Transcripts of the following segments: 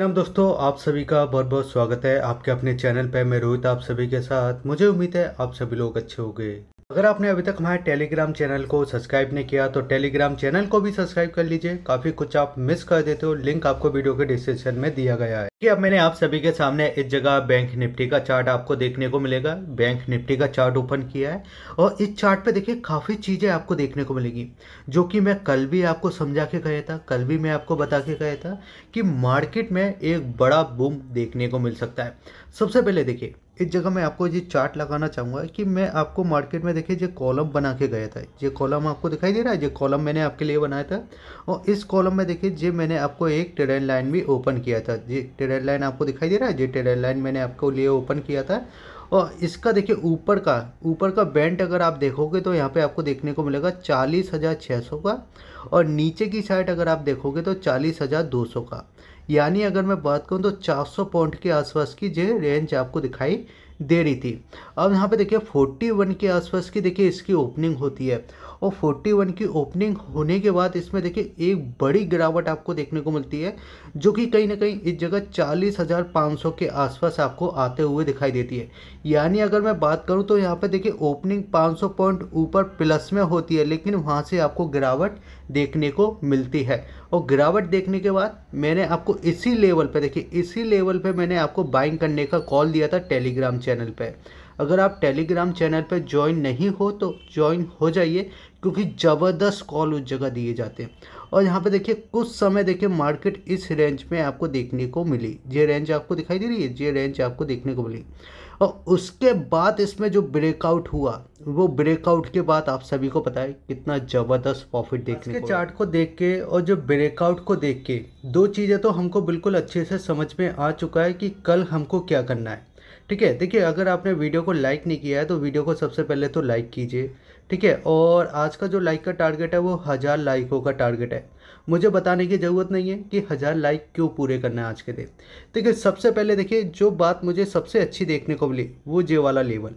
राम दोस्तों आप सभी का बहुत बहुत स्वागत है आपके अपने चैनल पर मैं रोहित आप सभी के साथ मुझे उम्मीद है आप सभी लोग अच्छे हो गए अगर आपने अभी तक हमारे टेलीग्राम चैनल को सब्सक्राइब नहीं किया तो टेलीग्राम चैनल को भी सब्सक्राइब कर लीजिए काफी कुछ आप मिस कर देते हो लिंक आपको वीडियो के डिस्क्रिप्शन में दिया गया है कि अब मैंने आप सभी के सामने इस जगह बैंक निफ्टी का चार्ट आपको देखने को मिलेगा बैंक निफ्टी का चार्ट ओपन किया है और इस चार्ट पे देखिए काफी चीजें आपको देखने को मिलेगी जो कि मैं कल भी आपको समझा के गया था कल भी मैं आपको बता के गया था कि मार्केट में एक बड़ा बूम देखने को मिल सकता है सबसे पहले देखिए इस जगह मैं आपको ये चार्ट लगाना चाहूँगा कि मैं आपको मार्केट में देखिए ये कॉलम बना के गया था ये कॉलम आपको दिखाई दे रहा है ये कॉलम मैंने आपके लिए बनाया था और इस कॉलम में देखिए ये मैंने आपको एक ट्रेड लाइन भी ओपन किया था ये ट्रेड लाइन आपको दिखाई दे रहा है ये ट्रेड लाइन मैंने आपको लिए ओपन किया था और इसका देखिए ऊपर का ऊपर का बैंड अगर आप देखोगे तो यहाँ पे आपको देखने को मिलेगा चालीस हज़ार छः सौ का और नीचे की साइड अगर आप देखोगे तो चालीस हज़ार दो सौ का यानी अगर मैं बात करूँ तो चार सौ पॉइंट के आसपास की जो रेंज आपको दिखाई दे रही थी अब यहाँ पे देखिए 41 के आसपास की देखिए इसकी ओपनिंग होती है और 41 की ओपनिंग होने के बाद इसमें देखिए एक बड़ी गिरावट आपको देखने को मिलती है जो कि कहीं ना कहीं इस जगह चालीस के आसपास आपको आते हुए दिखाई देती है यानी अगर मैं बात करूँ तो यहाँ पर देखिए ओपनिंग 500 पॉइंट ऊपर प्लस में होती है लेकिन वहाँ से आपको गिरावट देखने को मिलती है और गिरावट देखने के बाद मैंने आपको इसी लेवल पे देखिए इसी लेवल पे मैंने आपको बाइंग करने का कॉल दिया था टेलीग्राम चैनल पे अगर आप टेलीग्राम चैनल पर ज्वाइन नहीं हो तो ज्वाइन हो जाइए क्योंकि ज़बरदस्त कॉल उस जगह दिए जाते हैं और यहाँ पे देखिए कुछ समय देखिए मार्केट इस रेंज में आपको देखने को मिली ये रेंज आपको दिखाई दे रही है ये रेंज आपको देखने को मिली और उसके बाद इसमें जो ब्रेकआउट हुआ वो ब्रेकआउट के बाद आप सभी को पता है कितना ज़बरदस्त प्रॉफिट देखने को चार्ट को देख के और जो ब्रेकआउट को देख के दो चीज़ें तो हमको बिल्कुल अच्छे से समझ में आ चुका है कि कल हमको क्या करना है ठीक है देखिए अगर आपने वीडियो को लाइक नहीं किया है तो वीडियो को सबसे पहले तो लाइक कीजिए ठीक है और आज का जो लाइक का टारगेट है वो हज़ार लाइकों का टारगेट है मुझे बताने की ज़रूरत नहीं है कि हज़ार लाइक क्यों पूरे करना है आज के दिन ठीक है सबसे पहले देखिए जो बात मुझे सबसे अच्छी देखने को मिली वो जे वाला लेवल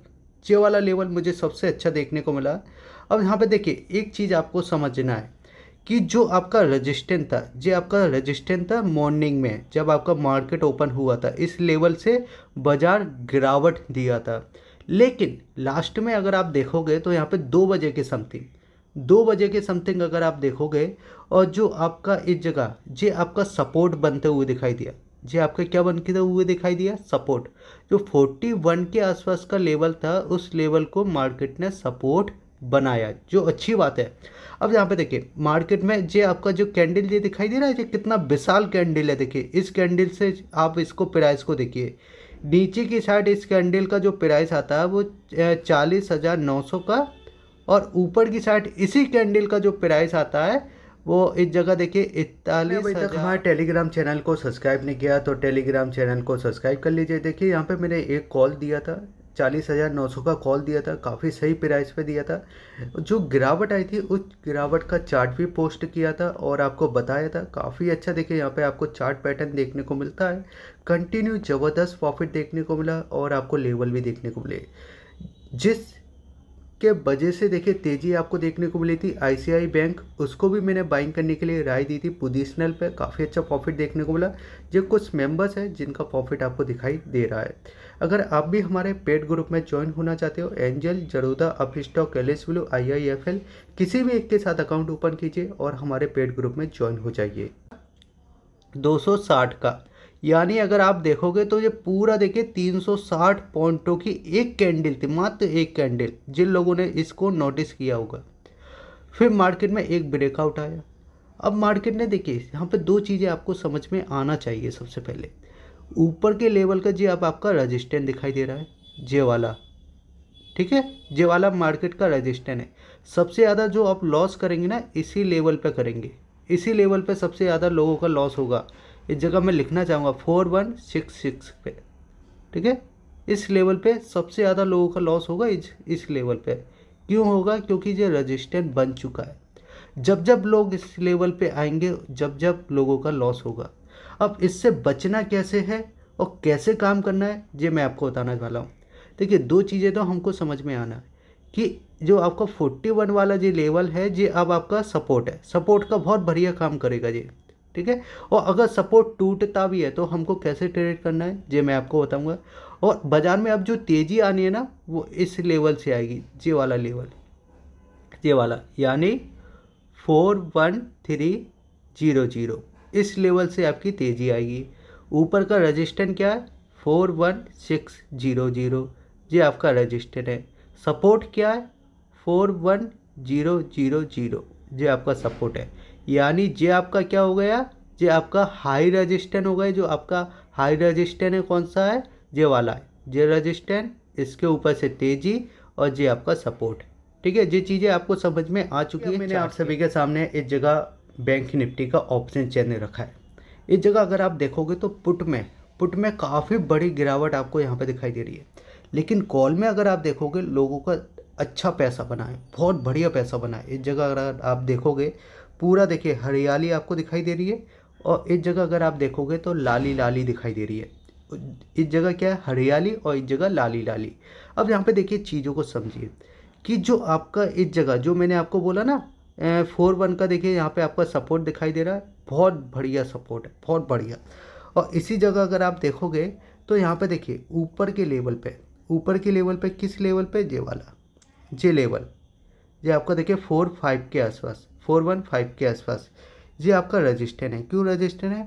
जे वाला लेवल मुझे सबसे अच्छा देखने को मिला अब यहाँ पे देखिए एक चीज़ आपको समझना है कि जो आपका रजिस्टेंट था जो आपका रजिस्टेंट था मॉर्निंग में जब आपका मार्केट ओपन हुआ था इस लेवल से बाज़ार गिरावट दिया था लेकिन लास्ट में अगर आप देखोगे तो यहाँ पे दो बजे के समथिंग दो बजे के समथिंग अगर आप देखोगे और जो आपका इस जगह जे आपका सपोर्ट बनते हुए दिखाई दिया जे आपका क्या बनते हुए दिखाई दिया सपोर्ट जो 41 के आसपास का लेवल था उस लेवल को मार्केट ने सपोर्ट बनाया जो अच्छी बात है अब यहाँ पे देखिए मार्केट में जे आपका जो कैंडल ये दिखाई दे रहा है ये कितना विशाल कैंडल है देखिए इस कैंडल से आप इसको प्राइस को देखिए नीचे की साइड इस कैंडल का जो प्राइस आता है वो चालीस हज़ार नौ सौ का और ऊपर की साइड इसी कैंडल का जो प्राइस आता है वो इस जगह देखिए इकतालीस अभी तक हमारे टेलीग्राम चैनल को सब्सक्राइब नहीं किया तो टेलीग्राम चैनल को सब्सक्राइब कर लीजिए देखिए यहाँ पे मैंने एक कॉल दिया था चालीस हज़ार नौ सौ का कॉल दिया था काफ़ी सही प्राइस पे दिया था जो गिरावट आई थी उस गिरावट का चार्ट भी पोस्ट किया था और आपको बताया था काफ़ी अच्छा देखिए यहाँ पे आपको चार्ट पैटर्न देखने को मिलता है कंटिन्यू ज़बरदस्त प्रॉफिट देखने को मिला और आपको लेवल भी देखने को मिले जिस के वजह से देखिए तेज़ी आपको देखने को मिली थी आईसीआई बैंक उसको भी मैंने बाइंग करने के लिए राय दी थी पोजिशनल पे काफ़ी अच्छा प्रॉफिट देखने को मिला जो कुछ मेंबर्स हैं जिनका प्रॉफिट आपको दिखाई दे रहा है अगर आप भी हमारे पेड ग्रुप में ज्वाइन होना चाहते हो एंजल जरूदा अपस्टॉक स्टॉक एल एस ब्लू आई आई एफ एल किसी भी एक के साथ अकाउंट ओपन कीजिए और हमारे पेड ग्रुप में ज्वाइन हो जाइए दो का यानी अगर आप देखोगे तो ये पूरा देखिए 360 पॉइंटों की एक कैंडल थी मात्र एक कैंडल जिन लोगों ने इसको नोटिस किया होगा फिर मार्केट में एक ब्रेकआउट आया अब मार्केट ने देखिए यहाँ पे दो चीज़ें आपको समझ में आना चाहिए सबसे पहले ऊपर के लेवल का जी अब आप आपका रजिस्टेंट दिखाई दे रहा है जे वाला ठीक है जे वाला मार्केट का रजिस्टेंट है सबसे ज़्यादा जो आप लॉस करेंगे ना इसी लेवल पर करेंगे इसी लेवल पर सबसे ज़्यादा लोगों का लॉस होगा इस जगह मैं लिखना चाहूँगा फोर वन सिक्स सिक्स पे ठीक है इस लेवल पे सबसे ज़्यादा लोगों का लॉस होगा इस इस लेवल पे क्यों होगा क्योंकि ये रजिस्टेंट बन चुका है जब जब लोग इस लेवल पे आएंगे जब जब लोगों का लॉस होगा अब इससे बचना कैसे है और कैसे काम करना है ये मैं आपको बताने वाला हूँ देखिए दो चीज़ें तो हमको समझ में आना है कि जो आपका फोर्टी वन वाला जो लेवल है ये अब आपका सपोर्ट है सपोर्ट का बहुत बढ़िया काम करेगा ये ठीक है और अगर सपोर्ट टूटता भी है तो हमको कैसे ट्रेड करना है ये मैं आपको बताऊंगा और बाज़ार में अब जो तेज़ी आनी है ना वो इस लेवल से आएगी जे वाला लेवल ये वाला यानी four one three zero zero इस लेवल से आपकी तेज़ी आएगी ऊपर का रजिस्टेंट क्या है four one six zero zero ये आपका रजिस्टेंट है सपोर्ट क्या है four one zero zero zero ये आपका सपोर्ट है यानी जे आपका क्या हो गया जे आपका हाई रजिस्टेंट हो गया जो आपका हाई रजिस्टेंट है कौन सा है जे वाला है जे रजिस्टेंट इसके ऊपर से तेजी और जे आपका सपोर्ट ठीक है ये चीज़ें आपको समझ में आ चुकी है मैंने आप सभी के सामने इस जगह बैंक निफ्टी का ऑप्शन चैन रखा है इस जगह अगर आप देखोगे तो पुट में पुट में काफ़ी बड़ी गिरावट आपको यहाँ पर दिखाई दे रही है लेकिन कॉल में अगर आप देखोगे लोगों का अच्छा पैसा बना है बहुत बढ़िया पैसा बना है इस जगह अगर आप देखोगे पूरा देखिए हरियाली आपको दिखाई दे रही है और इस जगह अगर आप देखोगे तो लाली लाली दिखाई दे रही है इस जगह क्या है हरियाली और इस जगह लाली लाली अब यहाँ पे देखिए चीज़ों को समझिए कि जो आपका इस जगह जो मैंने आपको बोला ना फोर वन का देखिए यहाँ पे आपका सपोर्ट दिखाई दे रहा है बहुत बढ़िया सपोर्ट है बहुत बढ़िया और इसी जगह अगर आप देखोगे तो यहाँ पे देखिए ऊपर के लेवल पे ऊपर के लेवल पे किस लेवल पे जे वाला जे लेवल जे आपका देखिए फोर फाइव के आसपास फोर वन फाइव के आसपास ये आपका रजिस्टेंट है क्यों रजिस्टेंट है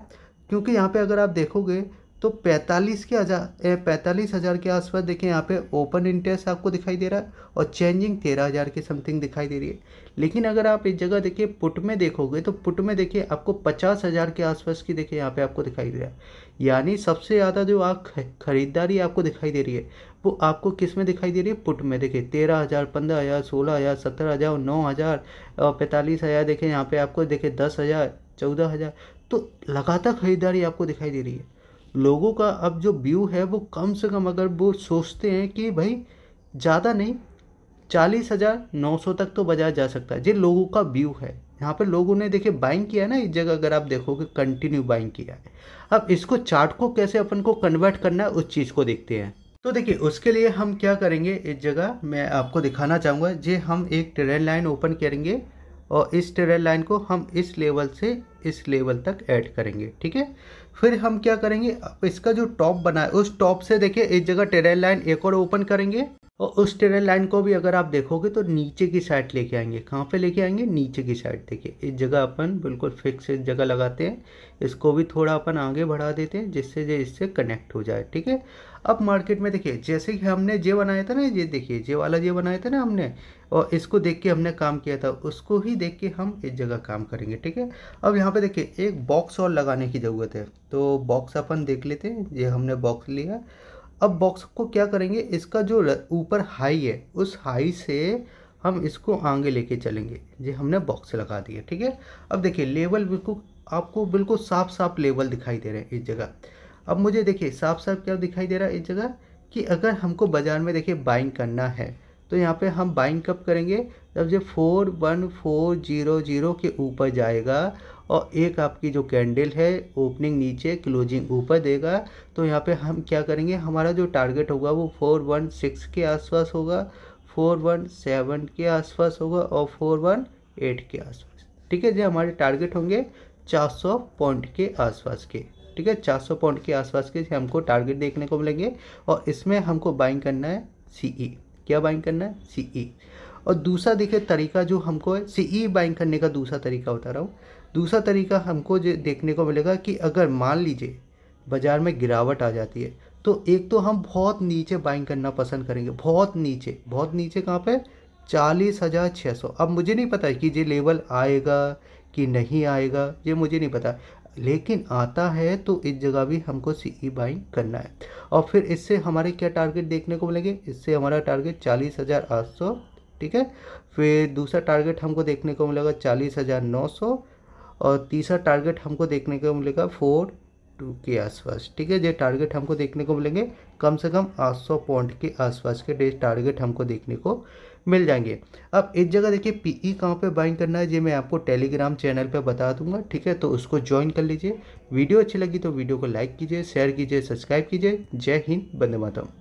क्योंकि यहाँ पे अगर आप देखोगे तो पैंतालीस के हज़ार पैंतालीस हज़ार के आसपास देखें यहाँ पे ओपन इंटरेस्ट आपको दिखाई दे रहा है और चेंजिंग तेरह हज़ार के समथिंग दिखाई दे रही है लेकिन अगर आप इस जगह देखिए पुट में देखोगे तो पुट में देखिए आपको पचास हज़ार के आसपास की देखिए यहाँ पे आपको दिखाई दे रहा है यानी सबसे ज़्यादा जो आप खरीदारी आपको दिखाई दे रही है वो आपको किस में दिखाई दे रही है पुट में देखिए तेरह हज़ार पंद्रह हज़ार सोलह हज़ार सत्रह हज़ार नौ हज़ार और पैंतालीस हज़ार देखें यहाँ पे आपको देखें दस हज़ार चौदह हज़ार तो लगातार खरीदारी आपको दिखाई दे रही है लोगों का अब जो व्यू है वो कम से कम अगर वो सोचते हैं कि भाई ज़्यादा नहीं चालीस हज़ार नौ सौ तक तो बजाया जा सकता है जिन लोगों का व्यू है यहाँ पर लोगों ने देखिए बाइंग किया है ना इस जगह अगर आप देखोगे कंटिन्यू बाइंग किया है अब इसको चार्ट को कैसे अपन को कन्वर्ट करना है उस चीज़ को देखते हैं तो देखिए उसके लिए हम क्या करेंगे इस जगह मैं आपको दिखाना चाहूँगा जे हम एक ट्रेन लाइन ओपन करेंगे और इस टेरल लाइन को हम इस लेवल से इस लेवल तक ऐड करेंगे ठीक है फिर हम क्या करेंगे इसका जो टॉप बना है उस टॉप से देखिए इस जगह टेरल लाइन एक और ओपन करेंगे और उस ट्रेन लाइन को भी अगर आप देखोगे तो नीचे की साइड लेके आएंगे कहाँ पे लेके आएंगे नीचे की साइड देखिए इस जगह अपन बिल्कुल फिक्स इस जगह लगाते हैं इसको भी थोड़ा अपन आगे बढ़ा देते हैं जिससे जो इससे कनेक्ट हो जाए ठीक है अब मार्केट में देखिए जैसे कि हमने जे बनाया था ना ये देखिए जे वाला जे बनाया था ना हमने और इसको देख के हमने काम किया था उसको ही देख के हम इस जगह काम करेंगे ठीक है अब यहाँ पे देखिए एक बॉक्स और लगाने की ज़रूरत है तो बॉक्स अपन देख लेते हैं ये हमने बॉक्स लिया अब बॉक्स को क्या करेंगे इसका जो ऊपर हाई है उस हाई से हम इसको आगे लेके चलेंगे जी हमने बॉक्स लगा दिया ठीक है अब देखिए लेवल बिल्कुल आपको बिल्कुल साफ साफ लेवल दिखाई दे रहे हैं इस जगह अब मुझे देखिए साफ साफ क्या दिखाई दे रहा है इस जगह कि अगर हमको बाज़ार में देखिए बाइंग करना है तो यहाँ पे हम बाइंग कब करेंगे जब जब four one four zero zero के ऊपर जाएगा और एक आपकी जो कैंडल है ओपनिंग नीचे क्लोजिंग ऊपर देगा तो यहाँ पे हम क्या करेंगे हमारा जो टारगेट होगा वो फोर वन सिक्स के आसपास होगा फोर वन सेवन के आसपास होगा और फोर वन एट के आसपास ठीक है जो हमारे टारगेट होंगे चार सौ पॉइंट के आसपास के ठीक है चार सौ पॉइंट के आसपास के हमको टारगेट देखने को मिलेंगे और इसमें हमको बाइंग करना है सी e। क्या बाइंग करना है सी ई e। और दूसरा देखिए तरीका जो हमको सी ई बाइंग करने का दूसरा तरीका बता रहा हूँ दूसरा तरीका हमको जो देखने को मिलेगा कि अगर मान लीजिए बाज़ार में गिरावट आ जाती है तो एक तो हम बहुत नीचे बाइंग करना पसंद करेंगे बहुत नीचे बहुत नीचे कहाँ पर चालीस हज़ार छः सौ अब मुझे नहीं पता कि ये लेवल आएगा कि नहीं आएगा ये मुझे नहीं पता लेकिन आता है तो इस जगह भी हमको सी ई बाइंग करना है और फिर इससे हमारे क्या टारगेट देखने को मिलेंगे इससे हमारा टारगेट चालीस हज़ार आठ सौ ठीक है फिर दूसरा टारगेट हमको देखने को मिलेगा चालीस हज़ार नौ सौ और तीसरा टारगेट हमको देखने को मिलेगा फोर टू के आसपास ठीक है ये टारगेट हमको देखने को मिलेंगे कम से कम आठ सौ पॉइंट के आसपास के टारगेट हमको देखने को मिल जाएंगे अब एक जगह देखिए पीई e कहाँ पे बाइंग करना है ये मैं आपको टेलीग्राम चैनल पे बता दूंगा ठीक है तो उसको ज्वाइन कर लीजिए वीडियो अच्छी लगी तो वीडियो को लाइक कीजिए शेयर कीजिए सब्सक्राइब कीजिए जय हिंद बंदे मातम